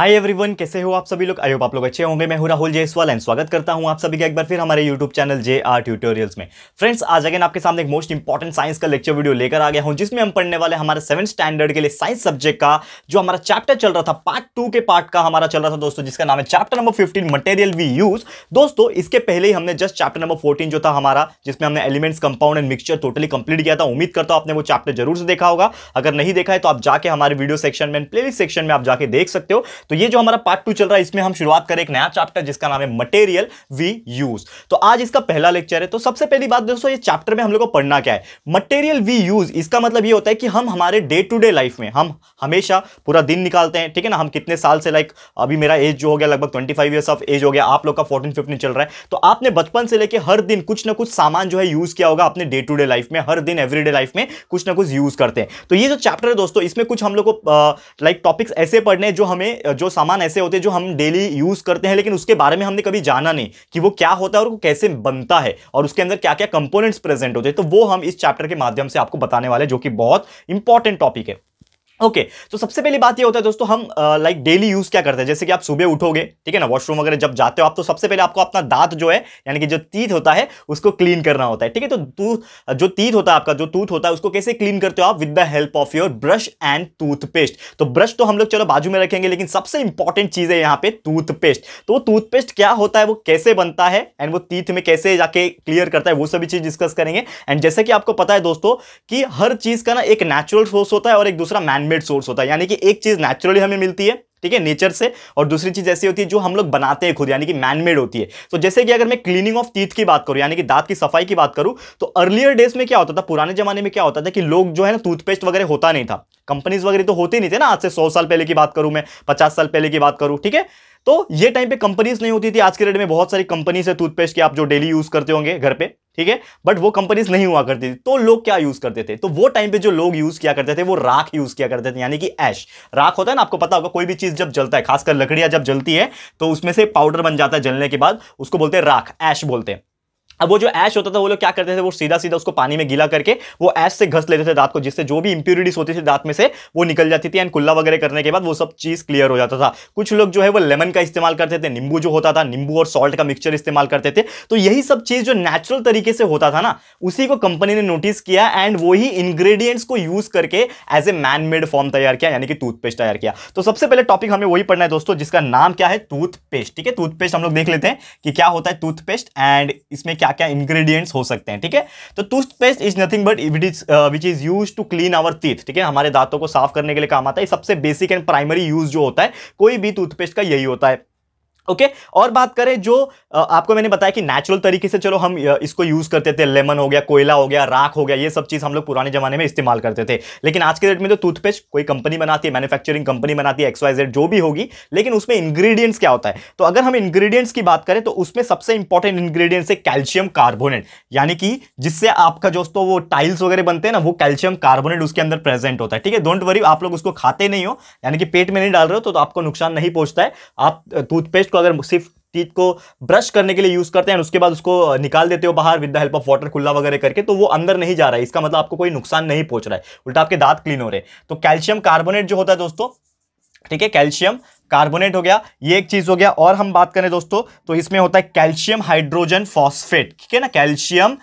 Hi everyone कैसे हो आप सभी लोग होप आप लोग अच्छे होंगे मैं हूं राहुल जयसवाल एंड स्वागत करता हूं आप सभी का एक बार फिर हमारे YouTube channel J R tutorials में फ्रेंड्स आज अगेन आपके सामने एक मोस्ट इंपॉर्टेंट साइंस का लेक्चर वीडियो लेकर आ गया हूं जिसमें हम पढ़ने वाले हमारे सेवन स्टैंडर्ड के लिए साइंस सब्जेक्ट का जो हमारा चैप्टर चल रहा था पार्ट टू के पार्ट का हमारा चल रहा था दोस्तों जिसका नाम है chapter number fifteen material we use दोस्तों इसके पहले ही हमने जस्ट चैप्टर नंबर फोर्टीन जो था हमारा जिसमें हमने elements compound and mixture totally complete किया था उम्मीद करता हूं आपने वो चैप्टर जरूर से देखा होगा अगर नहीं देखा है तो आप जाके हमारे वीडियो सेक्शन में प्ले सेक्शन में आप जाके देख सकते हो तो ये जो हमारा पार्ट टू चल रहा है इसमें हम शुरुआत करें एक नया चैप्टर जिसका नाम है मटेरियल वी यूज तो आज इसका पहला लेक्चर है तो सबसे पहली बात दोस्तों ये चैप्टर में हम लोग को पढ़ना क्या है मटेरियल वी यूज इसका मतलब ये होता है कि हम हमारे डे टू डे लाइफ में हम हमेशा पूरा दिन निकालते हैं ठीक है ना हम कितने साल से लाइक अभी मेरा एज जो हो गया लगभग twenty five years of age हो गया आप लोग का फोर्टीन फिफ्टीन चल रहा है तो आपने बचपन से लेकर हर दिन कुछ ना कुछ सामान जो है यूज किया होगा अपने डे टू डे लाइफ में हर दिन एवरीडे लाइफ में कुछ ना कुछ यूज करते हैं तो ये जो चैप्टर है दोस्तों इसमें कुछ हम लोग को लाइक टॉपिक्स ऐसे पढ़ने जो हमें जो सामान ऐसे होते हैं जो हम डेली यूज़ करते हैं लेकिन उसके बारे में हमने कभी जाना नहीं कि वो क्या होता है और वो कैसे बनता है और उसके अंदर क्या क्या कंपोनेंट्स प्रेजेंट होते हैं तो वो हम इस चैप्टर के माध्यम से आपको बताने वाले जो कि बहुत इंपॉर्टेंट टॉपिक है ओके okay, तो सबसे पहली बात ये होता है दोस्तों हम लाइक डेली यूज क्या करते हैं जैसे कि आप सुबह उठोगे ठीक है ना वॉशरूम वगैरह जब जाते हो आप तो सबसे पहले आपको अपना दांत जो है यानी कि जो तीत होता है उसको क्लीन करना होता है ठीक है तो जो तीत होता है आपका जो टूथ होता है उसको कैसे क्लीन करते हो आप with the help of your brush and toothpaste तो ब्रश तो हम लोग चलो बाजू में रखेंगे लेकिन सबसे इंपॉर्टेंट चीज है यहाँ पे टूथपेस्ट तो टूथपेस्ट क्या होता है वो कैसे बनता है एंड वो तीत में कैसे जाके क्लियर करता है वो सभी चीज डिस्कस करेंगे एंड जैसे कि आपको पता है दोस्तों कि हर चीज का ना एक नेचुरल सोर्स होता है और एक दूसरा मैन हैंडमेड सोर्स होता है यानी कि एक चीज़ नेचुरली हमें मिलती है ठीक है नेचर से और दूसरी चीज़ ऐसी होती है जो हम लोग बनाते हैं खुद यानी कि मैनमेड होती है तो जैसे कि अगर मैं क्लीनिंग ऑफ टीथ की बात करूँ यानी कि दांत की सफाई की बात करूँ तो अर्लियर डेज में क्या होता था पुराने जमाने में क्या होता था कि लोग जो है ना टूथपेस्ट वगैरह होता नहीं था कंपनीज वगैरह तो होती नहीं थे ना आज से सौ साल पहले की बात करूँ मैं पचास साल पहले की बात करूँ ठीक है तो ये टाइम पे कंपनीज नहीं होती थी आज के डेट में बहुत सारी कंपनीज है टूथपेस्ट की आप जो डेली यूज करते होंगे घर पे ठीक है बट वो कंपनीज नहीं हुआ करती थी तो लोग क्या यूज करते थे तो वो टाइम पे जो लोग यूज किया करते थे वो राख यूज किया करते थे यानी कि ऐश राख होता है ना आपको पता होगा कोई भी चीज जब जलता है खासकर लकड़ियां जब जलती है तो उसमें से पाउडर बन जाता है जलने के बाद उसको बोलते हैं राख ऐश बोलते हैं अब वो जो ऐश होता था वो लोग क्या करते थे वो सीधा सीधा उसको पानी में गीला करके वो ऐश से घस लेते थे दांत को जिससे जो भी इंप्योरिटीज होती थी दांत में से वो निकल जाती थी एंड कुल्ला वगैरह करने के बाद वो सब चीज़ क्लियर हो जाता था कुछ लोग जो है वो लेमन का इस्तेमाल करते थे नींबू जो होता था नींबू और सॉल्ट का मिक्सचर इस्तेमाल करते थे तो यही सब चीज़ जो नेचुरल तरीके से होता था ना उसी को कंपनी ने नोटिस किया एंड वही इंग्रेडिएंट्स को यूज करके as a man made form तैयार किया यानी कि टूथपेस्ट तैयार किया तो सबसे पहले टॉपिक हमें वही पढ़ना है दोस्तों जिसका नाम क्या है टूथपेस्ट ठीक है टूथपेस्ट हम लोग देख लेते हैं कि क्या होता है टूथपेस्ट एंड इसमें क्या क्या क्या इंग्रेडिएंट्स हो सकते हैं ठीक है तो toothpaste is nothing but it is which is use to clean our teeth ठीक है हमारे दांतों को साफ करने के लिए काम आता है सबसे बेसिक एंड प्राइमरी यूज जो होता है कोई भी टूथपेस्ट का यही होता है ओके okay? और बात करें जो आपको मैंने बताया कि नेचुरल तरीके से चलो हम इसको यूज़ करते थे लेमन हो गया कोयला हो गया राख हो गया ये सब चीज़ हम लोग पुराने ज़माने में इस्तेमाल करते थे लेकिन आज के डेट में तो टूथपेस्ट कोई कंपनी बनाती है मैन्युफैक्चरिंग कंपनी बनाती है एक्सवाइजेड जो भी होगी लेकिन उसमें इंग्रीडियंट्स क्या होता है तो अगर हम इंग्रीडियंट्स की बात करें तो उसमें सबसे इंपॉर्टेंट इंग्रीडियंट्स है कैल्शियम कार्बोनेट यानी कि जिससे आपका दोस्तों वो टाइल्स वगैरह बनते हैं ना वो कैल्शियम कार्बोनेट उसके अंदर प्रेजेंट होता है ठीक है डोंट वरी आप लोग उसको खाते नहीं हो यानी कि पेट में नहीं डाल रहे हो तो, तो आपको नुकसान नहीं पहुंचता है आप टूथपेस्ट को अगर सिर्फ टीथ को ब्रश करने के लिए यूज़ करते हैं उसके बाद उसको निकाल देते हो बाहर with the help of water खुला वगैरह करके तो वो अंदर नहीं जा रहा है इसका मतलब आपको कोई नुकसान नहीं पहुंच रहा है उल्टा आपके दांत क्लीन हो रहे हैं तो कैल्शियम कार्बोनेट जो होता है दोस्तों ठीक है कैल्शियम कार्बोनेट हो गया ये एक चीज़ हो गया और हम बात करें दोस्तों तो इसमें होता है कैल्शियम हाइड्रोजन फॉस्फेट ठीक है ना कैल्शियम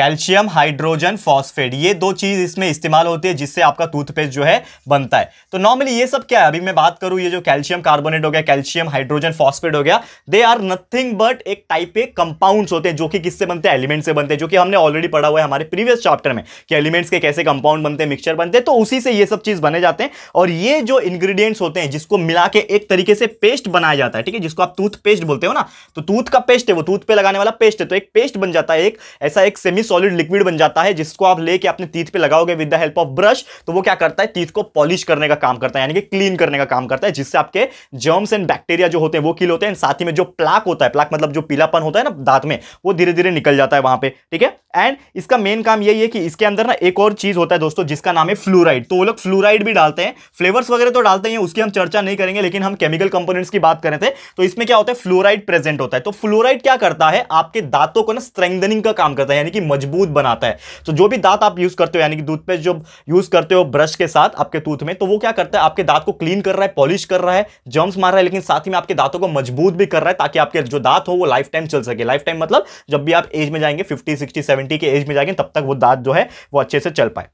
कैल्शियम हाइड्रोजन फॉस्फेट ये दो चीज़ इसमें इस्तेमाल होती है जिससे आपका टूथपेस्ट जो है बनता है तो नॉर्मली ये सब क्या है अभी मैं बात करूं ये जो कैल्शियम कार्बोनेट हो गया कैल्शियम हाइड्रोजन फॉस्फेट हो गया दे आर नथिंग बट एक टाइप के कंपाउंड्स होते हैं जो कि किससे बनते हैं एलिमेंट से बनते हैं जो कि हमने ऑलरेडी पढ़ा हुआ है हमारे प्रीवियस चैप्टर में कि एलिमेंट्स के कैसे कंपाउंड बनते हैं मिक्सचर बनते हैं तो उसी से ये सब चीज़ बने जाते हैं और ये जो इंग्रीडियंट्स होते हैं जिसको मिला के एक तरीके से पेस्ट बनाया जाता है ठीक है जिसको आप टूथ बोलते हो ना तो टूथ का पेस्ट है वो टूथ पे लगाने वाला पेस्ट है तो एक पेस्ट बन जाता है एक ऐसा एक सेमी सॉलिड लिक्विड बन जाता है जिसको आप लेके अपने तीथ पे लगाओगे with the help of brush तो वो क्या करता है तीथ को पॉलिश करने का काम करता है यानी कि क्लीन करने का काम करता है जिससे आपके जर्म्स एंड बैक्टीरिया जो होते हैं वो किल होते हैं साथ ही में जो प्लाक होता है प्लाक मतलब जो पीलापन होता है ना दांत में वो धीरे धीरे निकल जाता है वहां पर ठीक है एंड इसका मेन काम यही है कि इसके अंदर ना एक और चीज होता है दोस्तों जिसका नाम है फ्लूराइड तो वो लोग फ्लूराइड भी डालते हैं फ्लेवर्स वगैरह तो डालते हैं उसकी हम चर्चा नहीं करेंगे लेकिन हम केमिकल कंपोनेंट्स की बात करें थे तो इसमें क्या होता है फ्लोराइड प्रेजेंट होता है तो फ्लोराइड क्या करता है आपके दांतों को ना स्ट्रेंथनिंग का काम करता है यानी कि मजबूत बनाता है तो जो भी दांत आप यूज़ करते हो यानी कि पे जो यूज़ करते हो ब्रश के साथ आपके टूथ में तो वो क्या करता है आपके दांत को क्लीन कर रहा है पॉलिश कर रहा है जम्स मार रहा है लेकिन साथ ही में आपके दांतों को मजबूत भी कर रहा है ताकि आपके जो दांत हो वो लाइफ टाइम चल सके लाइफ टाइम मतलब जब भी आप एज में जाएंगे फिफ्टी सिक्सटी सेवेंटी के एज में जाएंगे तब तक वो दांत जो है वो अच्छे से चल पाए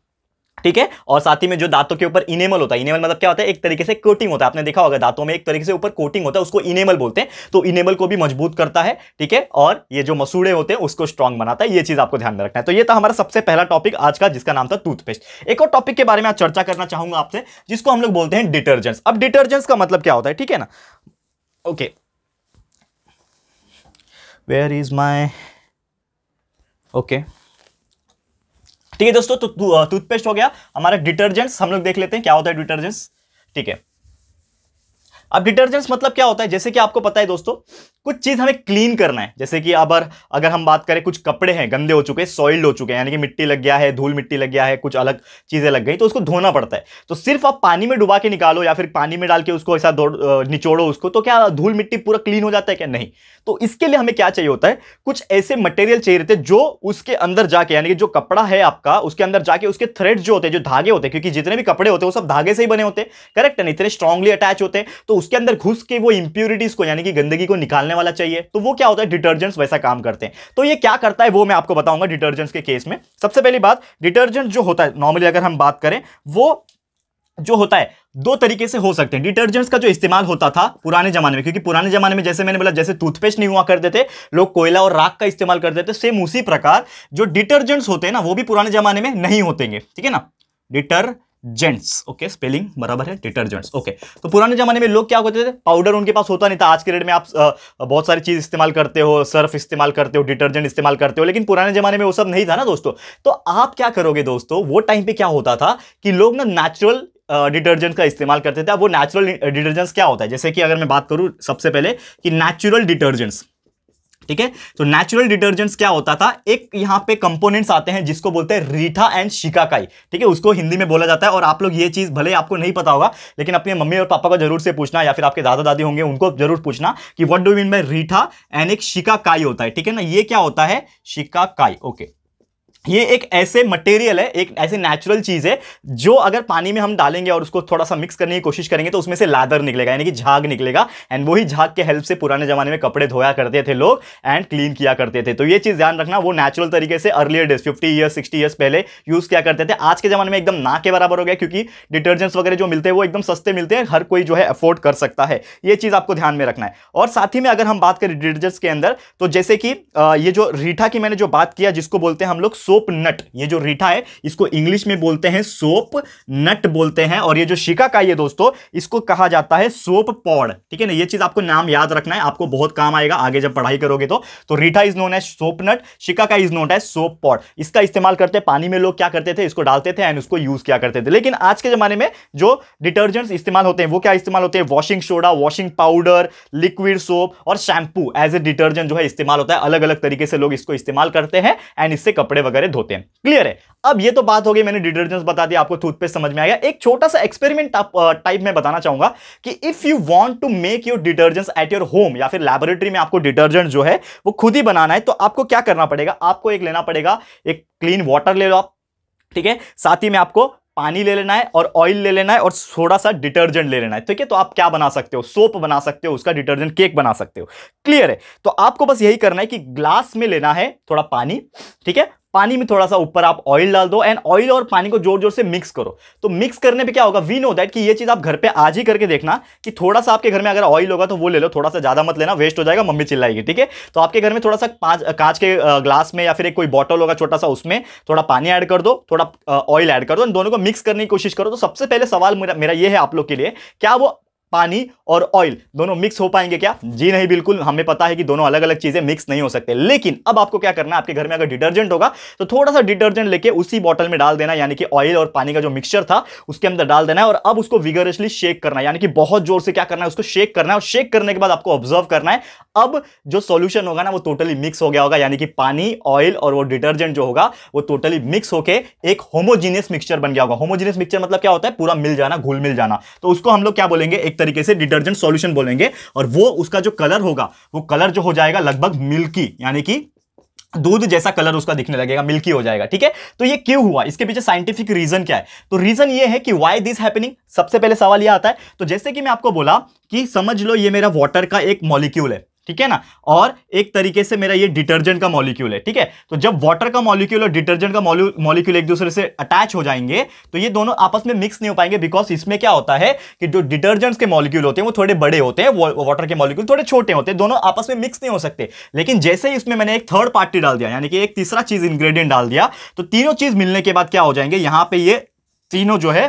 ठीक है और साथ ही में जो दांतों के ऊपर इनेमल होता है इनेमल मतलब क्या होता है एक तरीके से कोटिंग होता है आपने देखा होगा दांतों में एक तरीके से ऊपर कोटिंग होता है उसको इनेमल बोलते हैं तो इनेमल को भी मजबूत करता है ठीक है और ये जो मसूड़े होते हैं उसको स्ट्रांग बनाता है ये चीज आपको ध्यान में रखना है तो ये था हमारा सबसे पहला टॉपिक आज का जिसका नाम था टूथपेस्ट एक और टॉपिक के बारे में आज चर्चा करना चाहूंगा आपसे जिसको हम लोग बोलते हैं डिटर्जेंट्स अब डिटर्जेंट्स का मतलब क्या होता है ठीक है ना okay where is my okay ठीक है दोस्तों तो टूथपेस्ट हो गया हमारा डिटर्जेंट्स हम लोग देख लेते हैं क्या होता है डिटर्जेंट्स ठीक है अब डिटर्जेंट्स मतलब क्या होता है जैसे कि आपको पता है दोस्तों कुछ चीज़ हमें क्लीन करना है जैसे कि अब अगर हम बात करें कुछ कपड़े हैं गंदे हो चुके हैं सॉइल्ड हो चुके हैं यानी कि मिट्टी लग गया है धूल मिट्टी लग गया है कुछ अलग चीज़ें लग गई तो उसको धोना पड़ता है तो सिर्फ आप पानी में डुबा के निकालो या फिर पानी में डाल के उसको ऐसा निचोड़ो उसको तो क्या धूल मिट्टी पूरा क्लीन हो जाता है क्या नहीं तो इसके लिए हमें क्या चाहिए होता है कुछ ऐसे मटेरियल चाहिए रहते जो उसके अंदर जाके यानी कि जो कपड़ा है आपका उसके अंदर जाके उसके थ्रेड जो होते हैं जो धागे होते हैं क्योंकि जितने भी कपड़े होते हैं वो सब धागे से ही बने होते हैं करेक्ट नहीं इतने स्ट्रांगली अटैच होते हैं तो उसके अंदर घुस के वो इंप्योरिटीज को यानी कि गंदगी को निकालने वाला चाहिए तो वो क्या होता है डिटर्जेंट्स वैसा काम करते हैं तो ये क्या करता है वो मैं आपको बताऊंगा डिटर्जेंट्स के केस में सबसे पहली बात डिटर्जेंट जो होता है नॉर्मली अगर हम बात करें वो जो होता है दो तरीके से हो सकते हैं डिटर्जेंट्स का जो इस्तेमाल होता था पुराने जमाने में क्योंकि पुराने जमाने में जैसे मैंने बोला जैसे टूथपेस्ट नहीं हुआ करते थे लोग कोयला और राख का इस्तेमाल करते थे सेम उसी प्रकार जो डिटर्जेंट्स होते हैं ना वो भी पुराने जमाने में नहीं होते ठीक है ना डिटर्जेंट जेंट्स ओके स्पेलिंग बराबर है डिटर्जेंट्स ओके तो पुराने जमाने में लोग क्या होते थे पाउडर उनके पास होता नहीं था आज के डेट में आप आ, बहुत सारी चीज़ इस्तेमाल करते हो सर्फ इस्तेमाल करते हो डिटर्जेंट इस्तेमाल करते हो लेकिन पुराने जमाने में वो सब नहीं था ना दोस्तों तो आप क्या करोगे दोस्तों वो टाइम पे क्या होता था कि लोग ना नेचुरल डिटर्जेंट का इस्तेमाल करते थे अब वो नेचुरल डिटर्जेंट्स क्या होता है जैसे कि अगर मैं बात करूँ सबसे पहले कि नेचुरल डिटर्जेंट्स ठीक है तो नेचुरल डिटर्जेंट्स क्या होता था एक यहां पे कंपोनेंट्स आते हैं जिसको बोलते हैं रीठा एंड शिकाकाई ठीक है उसको हिंदी में बोला जाता है और आप लोग ये चीज़ भले आपको नहीं पता होगा लेकिन अपने मम्मी और पापा को जरूर से पूछना या फिर आपके दादा दादी होंगे उनको जरूर पूछना कि what do mean by reetha and एक शिकाकाई होता है ठीक है ना ये क्या होता है शिकाकाई ओके ये एक ऐसे मटेरियल है एक ऐसे नेचुरल चीज़ है जो अगर पानी में हम डालेंगे और उसको थोड़ा सा मिक्स करने की कोशिश करेंगे तो उसमें से लादर निकलेगा यानी कि झाग निकलेगा एंड वही झाग के हेल्प से पुराने ज़माने में कपड़े धोया करते थे लोग एंड क्लीन किया करते थे तो ये चीज़ ध्यान रखना वो नेचुरल तरीके से earlier days fifty years sixty years पहले यूज़ किया करते थे आज के ज़माने में एकदम ना के बराबर हो गया क्योंकि डिटर्जेंट्स वगैरह जो मिलते हैं वो एकदम सस्ते मिलते हैं हर कोई जो है अफोर्ड कर सकता है ये चीज़ आपको ध्यान में रखना है और साथ ही में अगर हम बात करें डिटर्जेंट्स के अंदर तो जैसे कि ये जो रीठा की मैंने जो बात किया जिसको बोलते हैं हम लोग सो सोप नट ये जो रीठा है इसको इंग्लिश में बोलते हैं सोप नट बोलते हैं और ये जो शिका का ये दोस्तों इसको कहा जाता है सोप पॉड ठीक है ना ये चीज आपको नाम याद रखना है आपको बहुत काम आएगा आगे जब पढ़ाई करोगे तो तो रीठा इज नोन है soap nut shikakai is known है सोप पॉड इसका इस्तेमाल करते पानी में लोग क्या करते थे इसको डालते थे एंड उसको यूज किया करते थे लेकिन आज के जमाने में जो डिटर्जेंट्स इस्तेमाल होते हैं वो क्या इस्तेमाल होते हैं washing soda washing powder liquid soap और शैम्पू एज ए डिटर्जेंट जो है इस्तेमाल होता है अलग अलग तरीके से लोग इसको इस्तेमाल करते हैं एंड इससे कपड़े वगैरह हमारे धोते हैं क्लियर है अब ये तो बात हो गई मैंने डिटर्जेंट्स बता दिया आपको टूथपेस्ट समझ में आया एक छोटा सा एक्सपेरिमेंट टाइप में बताना चाहूंगा कि if you want to make your detergents at your home या फिर लेबोरेटरी में आपको डिटर्जेंट जो है वो खुद ही बनाना है तो आपको क्या करना पड़ेगा आपको एक लेना पड़ेगा एक क्लीन वाटर ले लो आप ठीक है साथ ही में आपको पानी ले लेना है और ऑयल ले लेना है और थोड़ा सा डिटर्जेंट ले लेना है ठीक है तो आप क्या बना सकते हो सोप बना सकते हो उसका डिटर्जेंट केक बना सकते हो क्लियर है तो आपको बस यही करना है कि ग्लास में लेना है थोड़ा पानी ठीक है पानी में थोड़ा सा ऊपर आप ऑयल डाल दो एंड ऑयल और पानी को जोर जोर से मिक्स करो तो मिक्स करने पे क्या होगा वी नो दैट कि ये चीज़ आप घर पे आज ही करके देखना कि थोड़ा सा आपके घर में अगर ऑयल होगा तो वो ले लो थोड़ा सा ज़्यादा मत लेना वेस्ट हो जाएगा मम्मी चिल्लाएगी ठीक है तो आपके घर में थोड़ा सा पाँच कांच के ग्लास में या फिर एक कोई बॉटल होगा छोटा सा उसमें थोड़ा पानी ऐड कर दो थोड़ा ऑयल ऐड कर दो दोनों को मिक्स करने की कोशिश करो तो सबसे पहले सवाल मेरा मेरा ये है आप लोग के लिए क्या वो पानी और ऑयल दोनों मिक्स हो पाएंगे क्या जी नहीं बिल्कुल हमें पता है कि दोनों अलग अलग चीज़ें मिक्स नहीं हो सकते लेकिन अब आपको क्या करना है आपके घर में अगर डिटर्जेंट होगा तो थोड़ा सा डिटर्जेंट लेके उसी बॉटल में डाल देना यानी कि ऑयल और पानी का जो मिक्सचर था उसके अंदर डाल देना है और अब उसको विगरेसली शेक करना यानी कि बहुत जोर से क्या करना है उसको शेक करना है और शेक करने के बाद आपको ऑब्जर्व करना है अब जो सोल्यूशन होगा ना वो टोटली मिक्स हो गया होगा यानी कि पानी ऑयल और वो डिटर्जेंट जो होगा वो टोटली मिक्स होकर एक होमोजीनियस मिक्सचर बन गया होगा होमोजीनियस मिक्सचर मतलब क्या होता है पूरा मिल जाना घुल मिल जाना तो उसको हम लोग क्या बोलेंगे एक तरीके से डिटर्जेंट सॉल्यूशन बोलेंगे और वो उसका जो कलर होगा वो कलर जो हो जाएगा लगभग मिल्की यानी कि दूध जैसा कलर उसका दिखने लगेगा मिल्की हो जाएगा ठीक है तो ये क्यों हुआ इसके पीछे साइंटिफिक रीजन क्या है तो रीजन ये है कि व्हाई दिस हैपनिंग सबसे पहले सवाल ये आता है तो जैसे कि मैं आपको बोला कि समझ लो ये मेरा वाटर का एक मॉलिक्यूल है ठीक है ना और एक तरीके से मेरा ये डिटर्जेंट का मॉलिक्यूल है ठीक है तो जब वाटर का मॉलिक्यूल और डिटर्जेंट का मॉलिक्यूल एक दूसरे से अटैच हो जाएंगे तो ये दोनों आपस में मिक्स नहीं हो पाएंगे बिकॉज इसमें क्या होता है कि जो डिटर्जेंट्स के मॉलिक्यूल होते हैं वो थोड़े बड़े होते हैं वाटर के मॉलिक्यूल थोड़े छोटे होते हैं दोनों आपस में मिक्स नहीं हो सकते लेकिन जैसे ही इसमें मैंने एक थर्ड पार्टी डाल दिया यानी कि एक तीसरा चीज इंग्रेडिएंट डाल दिया तो तीनों चीज मिलने के बाद क्या हो जाएंगे यहां पर ये तीनों जो है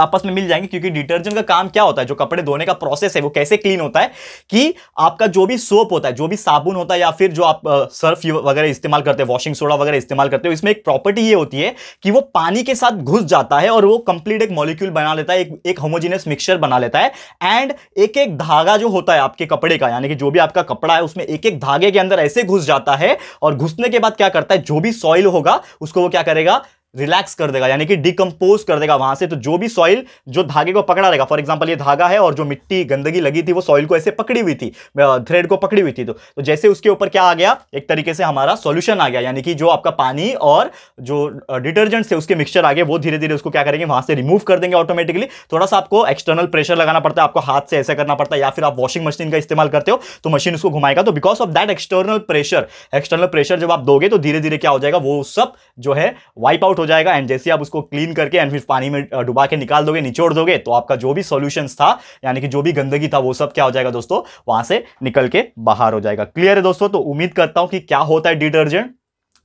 आपस में मिल जाएंगे क्योंकि डिटर्जेंट का काम क्या होता है जो कपड़े धोने का प्रोसेस है वो कैसे क्लीन होता है कि आपका जो भी सोप होता है जो भी साबुन होता है या फिर जो आप सर्फ वगैरह इस्तेमाल करते हैं वॉशिंग सोडा वगैरह इस्तेमाल करते हो इसमें एक प्रॉपर्टी ये होती है कि वो पानी के साथ घुस जाता है और वो कंप्लीट एक मॉलिक्यूल बना लेता है एक, एक होमोजीनियस मिक्सचर बना लेता है एंड एक एक धागा जो होता है आपके कपड़े का यानी कि जो भी आपका कपड़ा है उसमें एक एक धागे के अंदर ऐसे घुस जाता है और घुसने के बाद क्या करता है जो भी सॉइल होगा उसको वो क्या करेगा रिलैक्स कर देगा यानी कि डिकम्पोज कर देगा वहां से तो जो भी सॉइल जो धागे को पकड़ा रहेगा फॉर एग्जाम्पल ये धागा है और जो मिट्टी गंदगी लगी थी वो सॉइल को ऐसे पकड़ी हुई थी थ्रेड को पकड़ी हुई थी तो, तो जैसे उसके ऊपर क्या आ गया एक तरीके से हमारा सोल्यूशन आ गया यानी कि जो आपका पानी और जो डिटर्जेंट है उसके मिक्सचर आ गए वो धीरे धीरे उसको क्या करेंगे वहां से रिमूव कर देंगे ऑटोमेटिकली थोड़ा सा आपको एक्सटर्नल प्रेशर लगाना पड़ता है आपको हाथ से ऐसा करना पड़ता है या फिर आप वॉशिंग मशीन का इस्तेमाल करते हो तो मशीन उसको घुमाएगा तो because of that external pressure external pressure जब आप दोगे तो धीरे धीरे क्या हो जाएगा वो सब जो है वाइप आउट हो जाएगा एंड जैसे आप उसको क्लीन करके एंड फिर पानी में डुबा के निकाल दोगे निचोड़ दोगे तो आपका जो भी सोल्यूशन था यानी कि जो भी गंदगी था वो सब क्या हो जाएगा दोस्तों वहां से निकल के बाहर हो जाएगा क्लियर है दोस्तों तो उम्मीद करता हूं कि क्या होता है डिटर्जेंट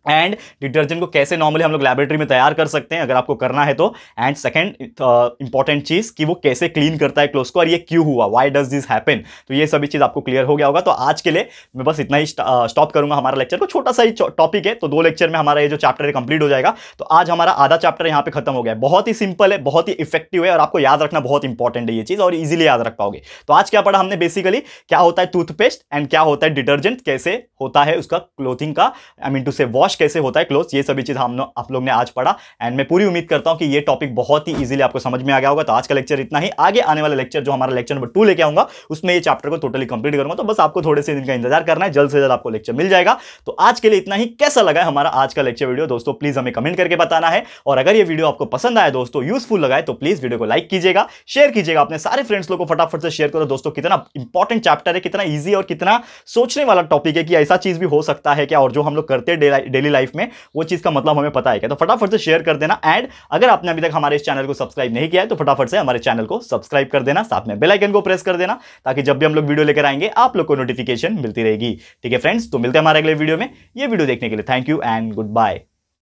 एंड डिटर्जेंट को कैसे नॉर्मली हम लोग लेबोरेटरी में तैयार कर सकते हैं अगर आपको करना है तो एंड सेकेंड इंपॉर्टेंट चीज़ कि वो कैसे क्लीन करता है क्लोज को और ये क्यों हुआ वाई डज दिस हैपन तो ये सभी चीज़ आपको क्लियर हो गया होगा तो आज के लिए मैं बस इतना ही स्टॉप uh, करूंगा हमारा लेक्चर को छोटा सा ही टॉपिक है तो दो लेक्चर में हमारा ये जो चैप्टर है कंप्लीट हो जाएगा तो आज हमारा आधा चैप्टर यहाँ पे खत्म हो गया है बहुत ही सिंपल है बहुत ही इफेक्टिव है और आपको याद रखना बहुत इंपॉर्टेंट है ये चीज़ और ईजिली याद रख पाओगे तो आज क्या पढ़ा हमने बेसिकली क्या होता है टूथपेस्ट एंड क्या होता है डिटर्जेंट कैसे होता है उसका क्लोथिंग का I mean to say wash wash कैसे होता है क्लोथ ये सभी चीज़ हम आप लोग ने आज पढ़ा एंड मैं पूरी उम्मीद करता हूँ कि ये टॉपिक बहुत ही इजीली आपको समझ में आ गया होगा तो आज का लेक्चर इतना ही आगे आने वाला लेक्चर जो हमारा लेक्चर नंबर टू लेके आऊंगा उसमें ये चैप्टर को टोटली कंप्लीट करूंगा तो बस आपको थोड़े से दिन का इंतजार करना है जल्द से जल्द आपको लेक्चर मिल जाएगा तो आज के लिए इतना ही कैसा लगा हमारा आज का लेक्चर वीडियो दोस्तों प्लीज़ हमें कमेंट करके बताना है और अगर ये वीडियो आपको पसंद आया दोस्तों यूजफुल लगा तो प्लीज़ वीडियो को लाइक कीजिएगा शेयर कीजिएगा अपने सारे फ्रेंड्स लोग को फटाफट से शेयर करो दोस्तों कितना इंपॉर्टेंट चैप्टर है कितना ईजी और कितना सोचने वाला टॉपिक है कि ऐसा चीज़ भी हो सकता है क्या और जो हम लोग करते डेली डेली लाइफ में वो चीज़ का मतलब हमें पता है क्या तो फटाफट से शेयर कर देना एंड अगर आपने अभी तक हमारे इस चैनल को सब्सक्राइब नहीं किया है तो फटाफट से हमारे चैनल को सब्सक्राइब कर देना साथ में बेलाइकन को प्रेस कर देना ताकि जब भी हम लोग वीडियो लेकर आएंगे आप लोग को नोटिफिकेशन मिलती रहेगी ठीक है फ्रेंड्स तो मिलते हैं हमारे अगले वीडियो में ये वीडियो देखने के लिए thank you and good bye